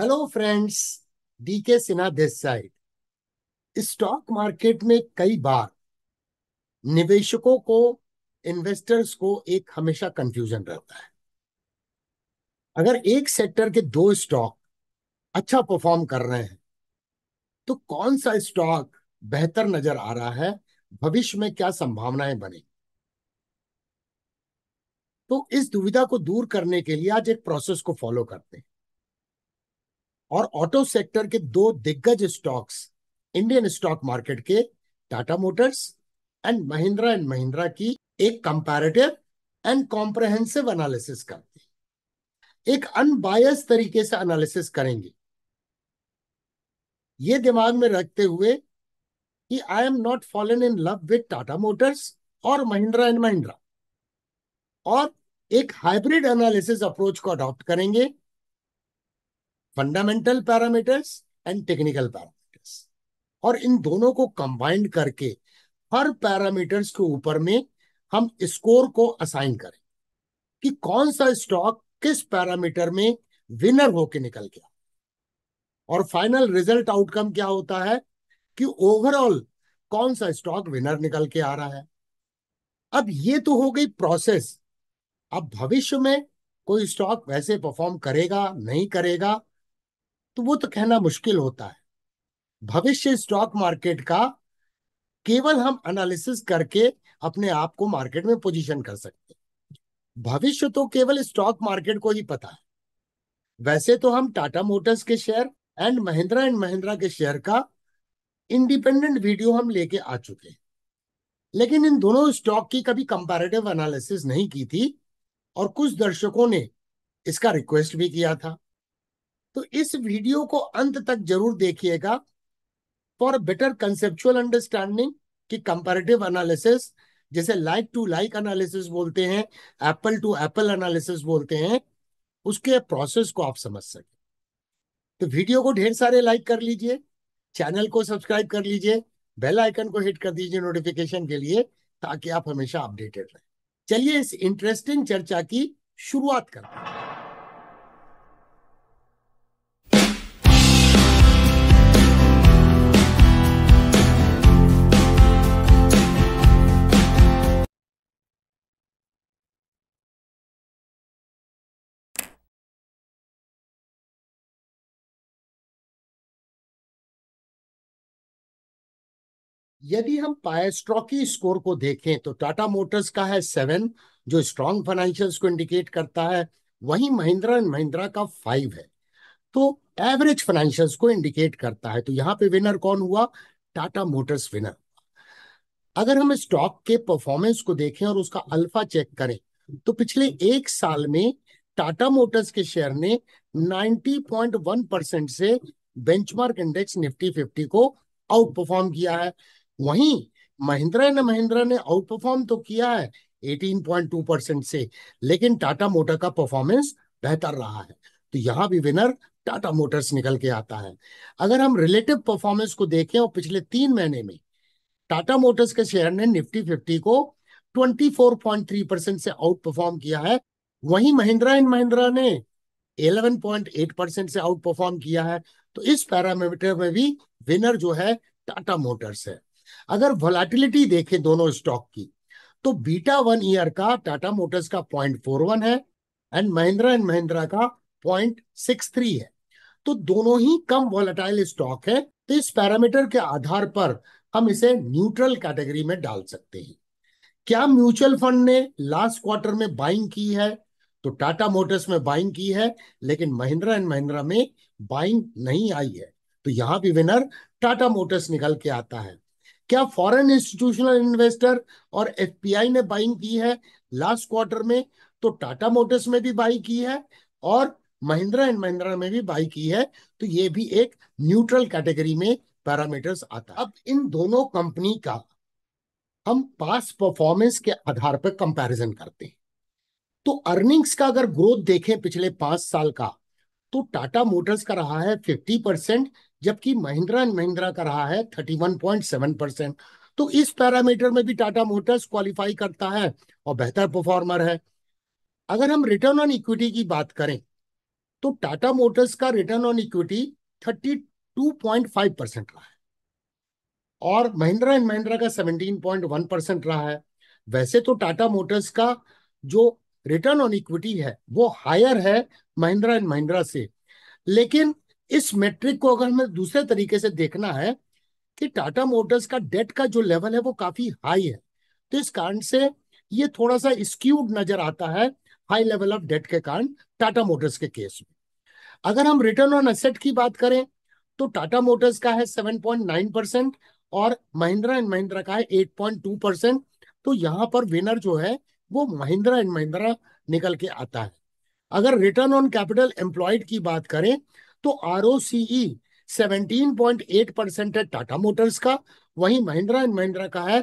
Hello friends DK Sinha this side stock market में कई बार निवेशकों को इन्वेस्टर्स को एक हमेशा कंफ्यूजन रहता है अगर एक सेक्टर के दो स्टॉक अच्छा परफॉर्म कर रहे हैं तो कौन सा स्टॉक बेहतर नजर आ रहा है भविष्य में क्या संभावनाएं बने तो इस दुविधा को दूर करने के लिए आज एक प्रोसेस को फॉलो करते हैं और ऑटो सेक्टर के दो दिग्गज स्टॉक्स इंडियन स्टॉक मार्केट के Tata Motors and Mahindra and Mahindra की एक कंपैरेटिव एंड कॉम्प्रहेंसिव एनालिसिस करते हैं एक अनबायस तरीके से एनालिसिस करेंगे ये दिमाग में रखते हुए कि I am not fallen in love with Tata Motors और महिंद्रा एंड महिंद्रा और एक हाइब्रिड एनालिसिस अप्रोच को अडॉप्ट करेंगे fundamental parameters and technical parameters और इन दोनों को कंबाइंड करके हर पैरामीटर्स के ऊपर में हम स्कोर को असाइन करें कि कौन सा स्टॉक किस पैरामीटर में विनर होके निकल गया और फाइनल रिजल्ट आउटकम क्या होता है कि ओवरऑल कौन सा स्टॉक विनर निकल के आ रहा है अब ये तो हो गई प्रोसेस अब भविष्य में कोई स्टॉक वैसे परफॉर्म करेगा नहीं करेगा तो वो तो कहना मुश्किल होता है भविष्य स्टॉक मार्केट का केवल हम एनालिसिस करके अपने आप को मार्केट में पोजीशन कर सकते हैं भविष्य तो केवल स्टॉक मार्केट को ही पता है वैसे तो हम टाटा मोटर्स के share and Mahindra and Mahindra के शेयर का इंडिपेंडेंट वीडियो हम लेके आ चुके हैं लेकिन इन दोनों स्टॉक की कभी कंपैरेटिव एनालिसिस नहीं की थी और कुछ दर्शकों ने इसका रिक्वेस्ट भी किया था तो इस वीडियो को अंत तक जरूर देखिएगा फॉर बेटर कंसेप्चुअल अंडरस्टैंडिंग कि कंपेरेटिव एनालिसिस जैसे लाइक टू लाइक एनालिसिस बोलते हैं एप्पल टू एप्पल एनालिसिस बोलते हैं उसके प्रोसेस को आप समझ सकते तो वीडियो को ढेर सारे लाइक कर लीजिए चैनल को सब्सक्राइब कर लीजिए बेल आइकन को हिट कर दीजिए नोटिफिकेशन के लिए ताकि आप हमेशा अपडेटेड रहें चलिए इस इंटरेस्टिंग चर्चा की शुरुआत करते हैं यदि हम पायस्ट्रॉकी स्कोर को देखें तो टाटा मोटर्स का है सेवन जो स्ट्रॉन्ग फाइनेंशियल को इंडिकेट करता है वहीं महिंद्रा एंड महिंद्रा का फाइव है तो एवरेज फाइनेंशियल को इंडिकेट करता है तो यहाँ पे विनर कौन हुआ टाटा मोटर्स विनर अगर हम स्टॉक के परफॉर्मेंस को देखें और उसका अल्फा चेक करें तो पिछले एक साल में टाटा मोटर्स के शेयर ने 90.1 परसेंट से बेंचमार्क इंडेक्स निफ्टी 50 को आउट परफॉर्म किया है वहीं महिंद्रा एंड महिंद्रा ने आउट परफॉर्म तो किया है 18.2 परसेंट से लेकिन टाटा मोटर का परफॉर्मेंस बेहतर रहा है तो यहाँ भी विनर टाटा मोटर्स निकल के आता है अगर हम रिलेटिव परफॉर्मेंस को देखें और पिछले तीन महीने में टाटा मोटर्स के शेयर ने निफ्टी फिफ्टी को 24.3 परसेंट से आउट परफॉर्म किया है वहीं महिंद्रा एंड महिंद्रा ने 11.8 परसेंट से आउट परफॉर्म किया है तो इस पैरामीटर में भी विनर जो है टाटा मोटर्स है अगर वोलाटिलिटी देखें दोनों स्टॉक की तो बीटा वन ईयर का टाटा मोटर्स का पॉइंट फोर वन है एंड महिंद्रा एंड महिंद्रा का पॉइंट सिक्स थ्री है तो दोनों ही कम वोलाटाइल स्टॉक है तो इस पैरामीटर के आधार पर हम इसे न्यूट्रल कैटेगरी में डाल सकते हैं क्या म्यूचुअल फंड ने लास्ट क्वार्टर में बाइंग की है तो टाटा मोटर्स में बाइंग की है लेकिन महिंद्रा एंड महिंद्रा में बाइंग नहीं आई है तो यहां भी विनर टाटा मोटर्स निकल के आता है क्या फॉरेन इंस्टीट्यूशनल इन्वेस्टर और एफपीआई ने बाइंग की है लास्ट क्वार्टर में तो टाटा मोटर्स में भी बाई की है और महिंद्रा एंड महिंद्रा में भी बाई की है तो ये भी एक न्यूट्रल कैटेगरी में पैरामीटर्स आता है अब इन दोनों कंपनी का हम पास परफॉर्मेंस के आधार पर कंपैरिजन करते हैं तो अर्निंग्स का अगर ग्रोथ देखें पिछले पांच साल का तो टाटा मोटर्स का रहा है फिफ्टी परसेंट जबकि महिंद्रा एंड महिंद्रा का रहा है thirty one point seven percent तो इस पैरामीटर में भी टाटा मोटर्स क्वालिफाई करता है और बेहतर परफॉर्मर है अगर हम रिटर्न ऑन इक्विटी की बात करें तो टाटा मोटर्स का return on equity thirty two point five percent रहा है और महिंद्रा एंड महिंद्रा का सेवनटीन पॉइंट वन परसेंट रहा है वैसे तो टाटा मोटर्स का जो रिटर्न ऑन इक्विटी है वो हायर है महिंद्रा एंड महिंद्रा से लेकिन इस मेट्रिक को अगर हमें दूसरे तरीके से देखना है कि टाटा मोटर्स का डेट का जो लेवल है वो काफी हाई है तो इस कारण से ये थोड़ा सा स्क्यूड नजर आता है हाई लेवल ऑफ डेट के कारण टाटा मोटर्स के केस में अगर हम रिटर्न ऑन असेट की बात करें तो टाटा मोटर्स का है 7.9 परसेंट और महिंद्रा एंड महिंद्रा का है 8.2 परसेंट तो यहाँ पर विनर जो है वो महिंद्रा एंड महिंद्रा निकल के आता है अगर रिटर्न ऑन कैपिटल एम्प्लॉयड की बात करें तो R O C E seventeen point eight percent है टाटा मोटर्स का वहीं महिंद्रा एंड महिंद्रा का है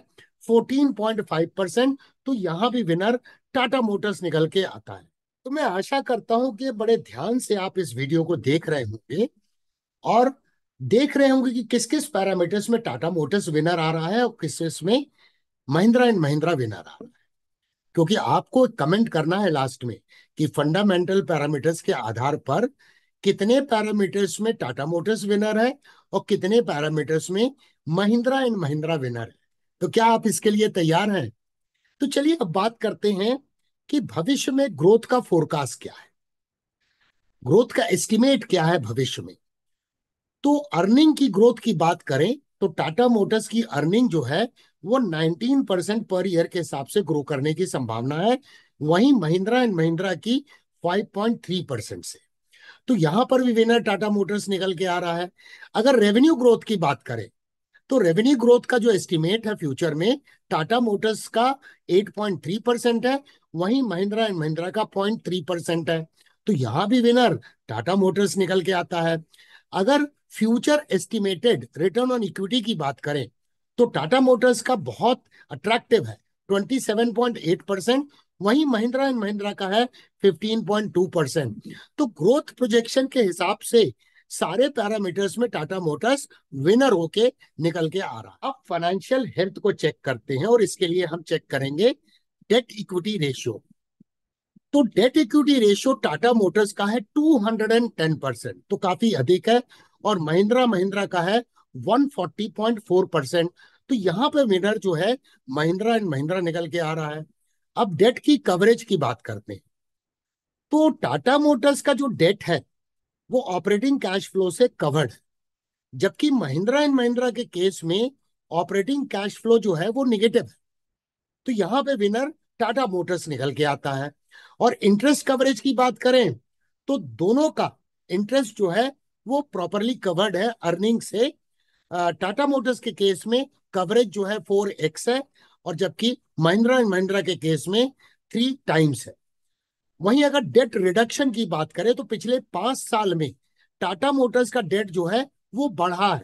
फोर्टीन पॉइंट फाइव परसेंट तो यहाँ भी विनर टाटा मोटर्स निकल के आता है तो मैं आशा करता हूं कि बड़े ध्यान से आप इस वीडियो को देख रहे होंगे और देख रहे होंगे कि किस किस पैरामीटर्स में टाटा मोटर्स विनर आ रहा है और किस किस में महिंद्रा एंड महिंद्रा विनर आ रहा है क्योंकि आपको कमेंट करना है लास्ट में कि फंडामेंटल पैरामीटर्स के आधार पर कितने पैरामीटर्स में टाटा मोटर्स विनर है और कितने पैरामीटर्स में महिंद्रा एंड महिंद्रा विनर है तो क्या आप इसके लिए तैयार हैं तो चलिए अब बात करते हैं कि भविष्य में ग्रोथ का फोरकास्ट क्या है ग्रोथ का एस्टिमेट क्या है भविष्य में तो अर्निंग की ग्रोथ की बात करें तो टाटा मोटर्स की अर्निंग जो है वो 19 परसेंट पर ईयर के हिसाब से ग्रो करने की संभावना है वहीं महिंद्रा एंड महिंद्रा की 5.3 परसेंट से तो यहां पर भी विनर टाटा मोटर्स निकल के आ रहा है अगर रेवेन्यू ग्रोथ की बात करें तो रेवेन्यू ग्रोथ का जो एस्टिमेट है फ्यूचर में टाटा मोटर्स का 8.3 परसेंट है वहीं महिंद्रा एंड महिंद्रा का 0.3 परसेंट है तो यहां भी विनर टाटा मोटर्स निकल के आता है अगर future estimated return on equity की बात करें तो टाटा मोटर्स का बहुत अट्रैक्टिव है 27.8 परसेंट वही महिंद्रा एंड महिंद्रा का है 15.2 परसेंट तो ग्रोथ प्रोजेक्शन के हिसाब से सारे पैरामीटर्स में टाटा मोटर्स विनर होके निकल के आ रहा अब फाइनेंशियल हेल्थ को चेक करते हैं और इसके लिए हम चेक करेंगे डेट इक्विटी रेशियो तो debt equity ratio Tata Motors का है 210 परसेंट तो काफी अधिक है और महिंद्रा महिंद्रा का है 140.4 परसेंट तो यहाँ पे विनर जो है महिंद्रा एंड महिंद्रा निकल के आ रहा है अब डेट की कवरेज की बात करते हैं तो टाटा मोटर्स का जो डेट है वो ऑपरेटिंग कैश फ्लो से कवर्ड है जबकि महिंद्रा एंड महिंद्रा के केस में ऑपरेटिंग कैश फ्लो जो है वो निगेटिव है तो यहाँ पे विनर टाटा मोटर्स निकल के आता है और इंटरेस्ट कवरेज की बात करें तो दोनों का इंटरेस्ट जो है वो प्रॉपरली कवर्ड है अर्निंग से टाटा मोटर्स के केस में कवरेज जो है फोर एक्स है और जबकि महिंद्रा एंड महिंद्रा के केस में थ्री टाइम्स है वहीं अगर डेट रिडक्शन की बात करें तो पिछले पांच साल में टाटा मोटर्स का डेट जो है वो बढ़ा है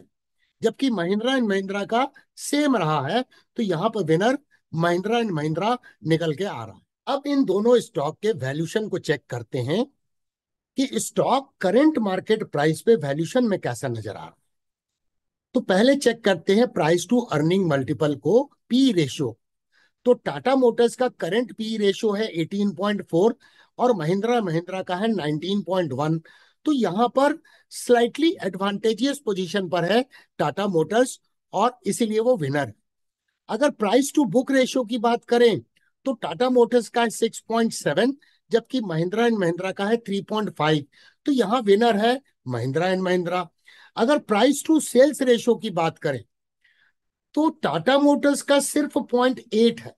जबकि महिंद्रा एंड महिंद्रा का सेम रहा है तो यहाँ पर विनर महिंद्रा एंड महिंद्रा निकल के आ रहा है अब इन दोनों स्टॉक के वैल्यूशन को चेक करते हैं कि स्टॉक करंट मार्केट प्राइस पे वैल्यूशन में कैसा नजर आ रहा है तो पहले चेक करते हैं प्राइस टू अर्निंग मल्टीपल को पी रेशियो तो टाटा मोटर्स का करंट पी रेशियो है 18.4 और महिंद्रा महिंद्रा का है 19.1 तो यहां पर स्लाइटली एडवांटेजियस पोजीशन पर है टाटा मोटर्स और इसीलिए वो विनर अगर प्राइस टू बुक रेशियो की बात करें तो टाटा मोटर्स का है 6.7 जबकि महिंद्रा एंड महिंद्रा का है 3.5 तो यहाँ विनर है महिंद्रा एंड महिंद्रा अगर प्राइस टू सेल्स रेशो की बात करें तो टाटा मोटर्स का सिर्फ पॉइंट एट है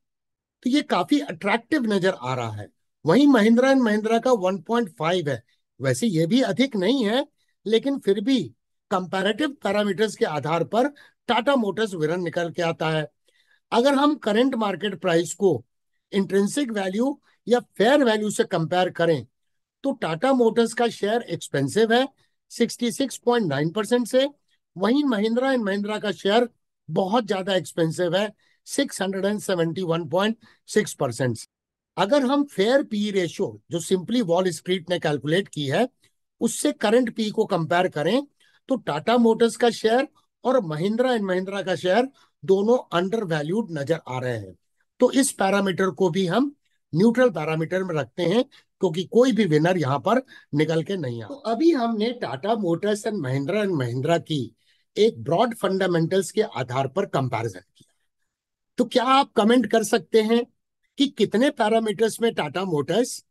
तो ये काफी अट्रैक्टिव नजर आ रहा है वहीं महिंद्रा एंड महिंद्रा का 1.5 है वैसे ये भी अधिक नहीं है लेकिन फिर भी कंपैरेटिव पैरामीटर्स के आधार पर टाटा मोटर्स विरन निकल के आता है अगर हम करंट मार्केट प्राइस को इंट्रेंसिक वैल्यू या फेयर वैल्यू से कंपेयर करें तो टाटा मोटर्स का शेयर एक्सपेंसिव है 66.9 परसेंट से वहीं महिंद्रा एंड महिंद्रा का शेयर बहुत ज्यादा एक्सपेंसिव है 671.6 परसेंट अगर हम फेयर पी रेशियो जो सिंपली वॉल स्ट्रीट ने कैलकुलेट की है उससे करंट पी को कंपेयर करें तो टाटा मोटर्स का शेयर और महिंद्रा एंड महिंद्रा का शेयर दोनों अंडर वैल्यूड नजर आ रहे हैं तो इस पैरामीटर को भी हम न्यूट्रल पैरामीटर में रखते हैं क्योंकि कोई भी विनर यहाँ पर निकल के नहीं आया तो अभी हमने Tata Motors and Mahindra and Mahindra की एक ब्रॉड फंडामेंटल्स के आधार पर कंपैरिजन किया तो क्या आप कमेंट कर सकते हैं कि कितने पैरामीटर्स में टाटा मोटर्स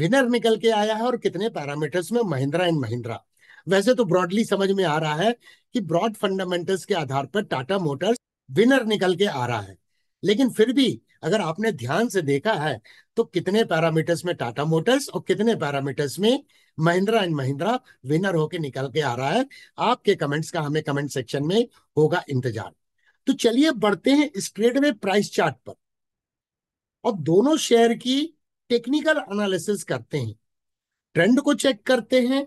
विनर निकल के आया है और कितने पैरामीटर्स में महिंद्रा एंड महिंद्रा वैसे तो ब्रॉडली समझ में आ रहा है कि ब्रॉड फंडामेंटल्स के आधार पर टाटा मोटर्स विनर निकल के आ रहा है लेकिन फिर भी अगर आपने ध्यान से देखा है तो कितने पैरामीटर्स में टाटा मोटर्स और कितने पैरामीटर्स में महिंद्रा एंड महिंद्रा विनर होके निकल के आ रहा है आपके कमेंट्स का हमें कमेंट सेक्शन में होगा इंतजार तो चलिए बढ़ते हैं स्ट्रेट वे प्राइस चार्ट पर और दोनों शेयर की टेक्निकल एनालिसिस करते हैं ट्रेंड को चेक करते हैं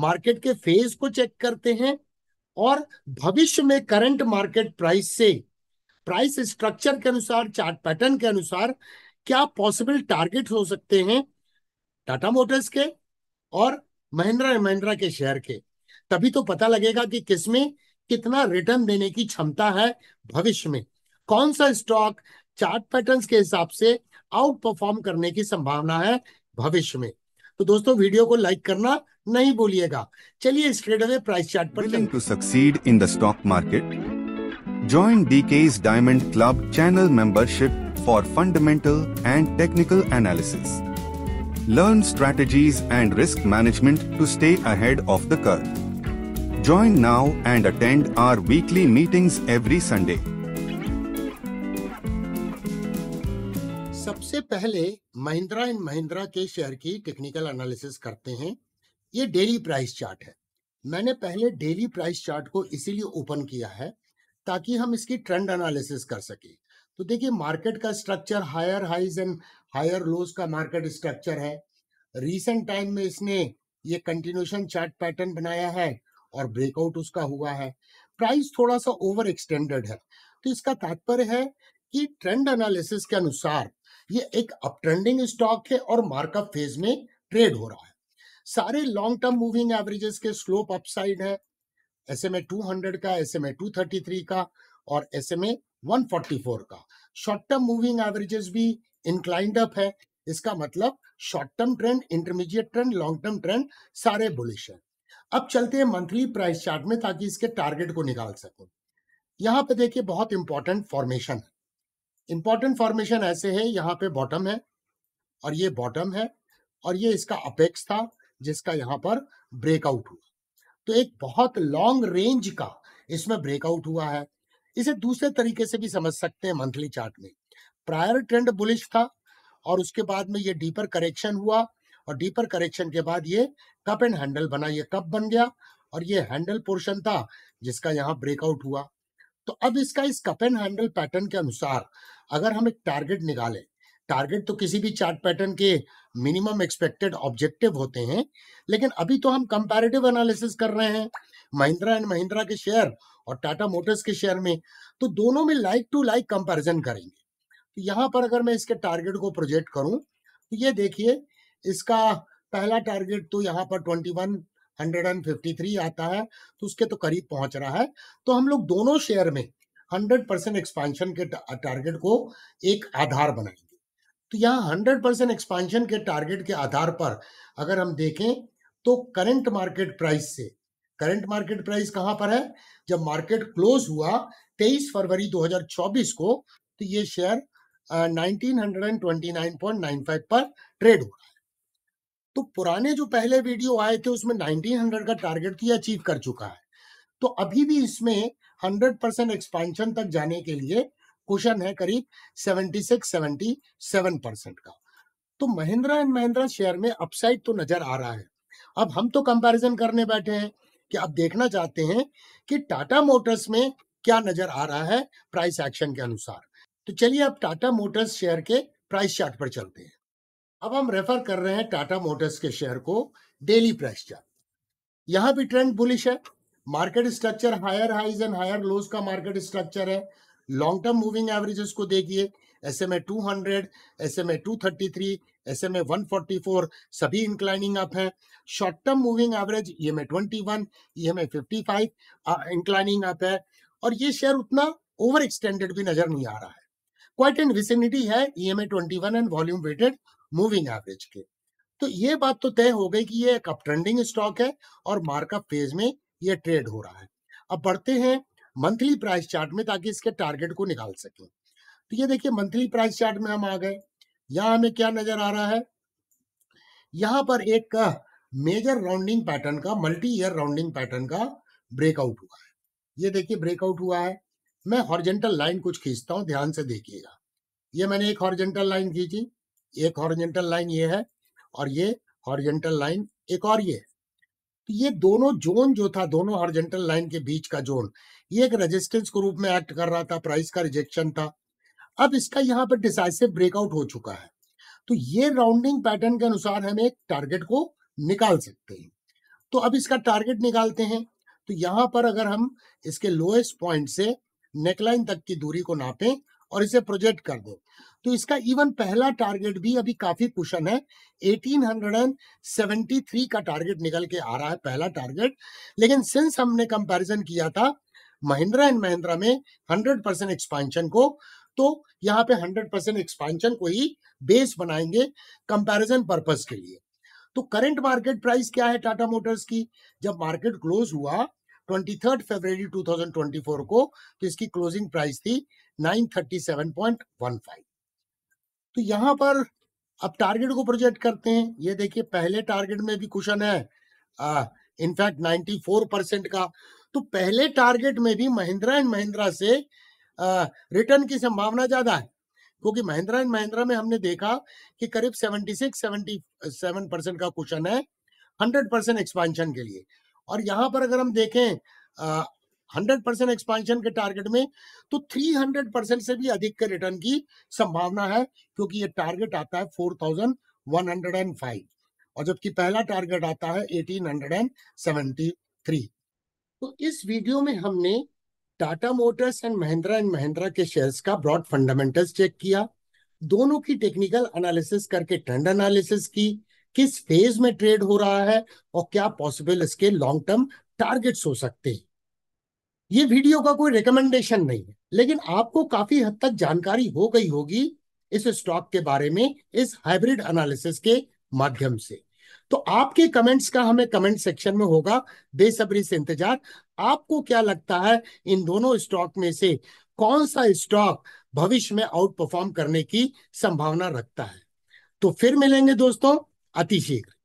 मार्केट के फेज को चेक करते हैं और भविष्य में करंट मार्केट प्राइस से प्राइस स्ट्रक्चर के अनुसार चार्ट पैटर्न के अनुसार क्या पॉसिबल टारगेट हो सकते हैं टाटा मोटर्स के और महिंद्रा एंड महिंद्रा के शेयर के तभी तो पता लगेगा कि किसमें कितना रिटर्न देने की क्षमता है भविष्य में कौन सा स्टॉक चार्ट पैटर्न्स के हिसाब से आउट परफॉर्म करने की संभावना है भविष्य में तो दोस्तों वीडियो को लाइक करना नहीं भूलिएगा चलिए स्ट्रेट अवे प्राइस चार्ट पर to succeed in the stock market Join DK's Diamond Club channel membership for fundamental and technical analysis. Learn strategies and risk management to stay ahead of the curve. Join now and attend our weekly meetings every Sunday. सबसे पहले Mahindra and Mahindra के share की technical analysis करते हैं ये daily price chart है मैंने पहले डेली प्राइस चार्ट को इसीलिए ओपन किया है ताकि हम इसकी ट्रेंड एनालिसिस कर सके तो देखिए मार्केट का structure higher highs and higher lows का मार्केट स्ट्रक्चर है रीसेंट टाइम में इसने ये कंटिन्यूशन चार्ट पैटर्न बनाया है और ब्रेकआउट उसका हुआ है प्राइस थोड़ा सा ओवर एक्सटेंडेड है तो इसका तात्पर्य है कि ट्रेंड एनालिसिस के अनुसार ये एक अपट्रेंडिंग स्टॉक है और मार्कअप फेज में ट्रेड हो रहा है सारे लॉन्ग टर्म मूविंग एवरेजेस के स्लोप अपसाइड है S M A two hundred का S M A two thirty three का और S M A one forty four का शॉर्ट टर्म मूविंग एवरेजेस भी इंक्लाइंड अप है इसका मतलब short term trend intermediate trend long term trend सारे bullish है अब चलते हैं मंथली प्राइस चार्ट में ताकि इसके टारगेट को निकाल सकें यहाँ पे देखिए बहुत इंपॉर्टेंट फॉर्मेशन है इंपॉर्टेंट फॉर्मेशन ऐसे है यहाँ पे बॉटम है और ये बॉटम है और ये इसका अपेक्स था जिसका यहाँ पर ब्रेकआउट हुआ तो एक बहुत लॉन्ग रेंज का इसमें ब्रेकआउट हुआ है इसे दूसरे तरीके से भी समझ सकते हैं मंथली चार्ट में प्रायर ट्रेंड बुलिश था और उसके बाद में ये डीपर करेक्शन हुआ और डीपर करेक्शन के बाद ये कप एंड हैंडल बना ये कप बन गया और ये हैंडल पोर्शन था जिसका यहाँ ब्रेकआउट हुआ तो अब इसका इस कप एंड हैंडल पैटर्न के अनुसार अगर हम एक टारगेट निकालें टारगेट तो किसी भी चार्ट पैटर्न के मिनिमम एक्सपेक्टेड ऑब्जेक्टिव होते हैं लेकिन अभी तो हम कंपेरेटिव एनालिसिस कर रहे हैं महिंद्रा एंड महिंद्रा के शेयर और टाटा मोटर्स के शेयर में तो दोनों में लाइक टू लाइक कंपेरिजन करेंगे तो यहाँ पर अगर मैं इसके टारगेट को प्रोजेक्ट करूँ तो ये देखिए इसका पहला टारगेट तो यहाँ पर twenty one hundred and fifty three आता है तो उसके तो करीब पहुंच रहा है तो हम लोग दोनों शेयर में हंड्रेड परसेंट एक्सपांशन के टारगेट को एक आधार बनाएंगे तो यहाँ हंड्रेड परसेंट एक्सपांशन के टारगेट के आधार पर अगर हम देखें तो करंट मार्केट प्राइस से करंट मार्केट प्राइस कहाँ पर है जब मार्केट क्लोज हुआ 23 फरवरी 2024 को तो ये शेयर uh, 1929.95 पर ट्रेड हुआ तो पुराने जो पहले वीडियो आए थे उसमें 1900 का टारगेट तो अचीव कर चुका है तो अभी भी इसमें 100 परसेंट एक्सपांशन तक जाने के लिए कुशन है करीब 76 77 परसेंट का तो महिंद्रा एंड महिंद्रा शेयर में अपसाइड तो नजर आ रहा है अब हम तो कंपैरिजन करने बैठे हैं कि अब देखना चाहते हैं कि टाटा मोटर्स में क्या नजर आ रहा है प्राइस एक्शन के अनुसार तो चलिए अब टाटा मोटर्स शेयर के प्राइस चार्ट पर चलते हैं अब हम रेफर कर रहे हैं टाटा मोटर्स के शेयर को डेली प्राइस चार्ट यहां भी ट्रेंड बुलिश है market structure higher highs and higher lows का मार्केट स्ट्रक्चर है लॉन्ग टर्म मूविंग एवरेजेस को देखिए S M A two hundred S M A two thirty three S M A one forty four सभी inclining up है short term moving average ये में twenty one ये में fifty five inclining up है और ये शेयर उतना ओवर एक्सटेंडेड भी नजर नहीं आ रहा है क्वाइट एंड विसिनिटी है E M A twenty one and volume weighted moving average के तो ये बात तो तय हो गई कि ये एक अपट्रेंडिंग स्टॉक है और मार्कअप फेज में ये ट्रेड हो रहा है अब बढ़ते हैं मंथली प्राइस चार्ट में ताकि इसके टारगेट को निकाल सके तो ये देखिए मंथली प्राइस चार्ट में हम आ गए यहाँ हमें क्या नजर आ रहा है यहाँ पर एक मेजर राउंडिंग पैटर्न का मल्टी ईयर राउंडिंग पैटर्न का ब्रेकआउट हुआ है ये देखिए ब्रेकआउट हुआ है मैं हॉर्जेंटल लाइन कुछ खींचता हूँ ध्यान से देखिएगा ये मैंने एक हॉर्जेंटल लाइन खींची एक हॉर्जेंटल लाइन ये है और ये हॉर्जेंटल लाइन एक और ये है ये दोनों जोन जो था दोनों हॉर्जेंटल लाइन के बीच का जोन ये एक रेजिस्टेंस के रूप में एक्ट कर रहा था प्राइस का रिजेक्शन था अब इसका यहाँ पर डिसाइसिव ब्रेकआउट हो चुका है तो ये राउंडिंग पैटर्न के अनुसार हम एक टारगेट को निकाल सकते हैं तो अब इसका टारगेट निकालते हैं तो यहाँ पर अगर हम इसके लोएस्ट पॉइंट से नेकलाइन तक की दूरी को नापें और इसे प्रोजेक्ट कर दें तो इसका इवन पहला टारगेट भी अभी काफी कुशन है 1873 का टारगेट निकल के आ रहा है पहला टारगेट लेकिन सिंस हमने कंपैरिजन किया था महिंद्रा एंड महिंद्रा में 100 परसेंट एक्सपांशन को तो यहाँ पे 100 परसेंट एक्सपांशन को ही बेस बनाएंगे कंपैरिजन पर्पस के लिए तो करंट मार्केट प्राइस क्या है टाटा मोटर्स की जब मार्केट क्लोज हुआ 23 फरवरी 2024 को तो इसकी क्लोजिंग प्राइस थी 937.15 तो यहाँ पर अब टारगेट को प्रोजेक्ट करते हैं ये देखिए पहले टारगेट में भी क्वेश्चन है इनफैक्ट नाइन्टी फोर परसेंट का तो पहले टारगेट में भी महिंद्रा एंड महिंद्रा से रिटर्न की संभावना ज्यादा है क्योंकि महिंद्रा एंड महिंद्रा में हमने देखा कि करीब 76 77 परसेंट का क्वेश्चन है 100 परसेंट एक्सपांशन के लिए और यहाँ पर अगर हम देखें हंड्रेड परसेंट एक्सपांशन के टारगेट में तो थ्री हंड्रेड परसेंट से भी अधिक के रिटर्न की संभावना है क्योंकि ये टारगेट आता है four thousand one hundred and five और जबकि पहला टारगेट आता है eighteen hundred and seventy three तो इस वीडियो में हमने Tata Motors and Mahindra and Mahindra के शेयर्स का ब्रॉड फंडामेंटल्स चेक किया दोनों की टेक्निकल एनालिसिस करके ट्रेंड एनालिसिस की किस फेज में ट्रेड हो रहा है और क्या पॉसिबल इसके लॉन्ग टर्म टारगेट्स हो सकते हैं ये वीडियो का कोई रिकमेंडेशन नहीं है लेकिन आपको काफी हद तक जानकारी हो गई होगी इस स्टॉक के बारे में इस हाइब्रिड एनालिसिस के माध्यम से तो आपके कमेंट्स का हमें कमेंट सेक्शन में होगा बेसब्री से इंतजार आपको क्या लगता है इन दोनों स्टॉक में से कौन सा स्टॉक भविष्य में आउट परफॉर्म करने की संभावना रखता है तो फिर मिलेंगे दोस्तों अतिशीघ्र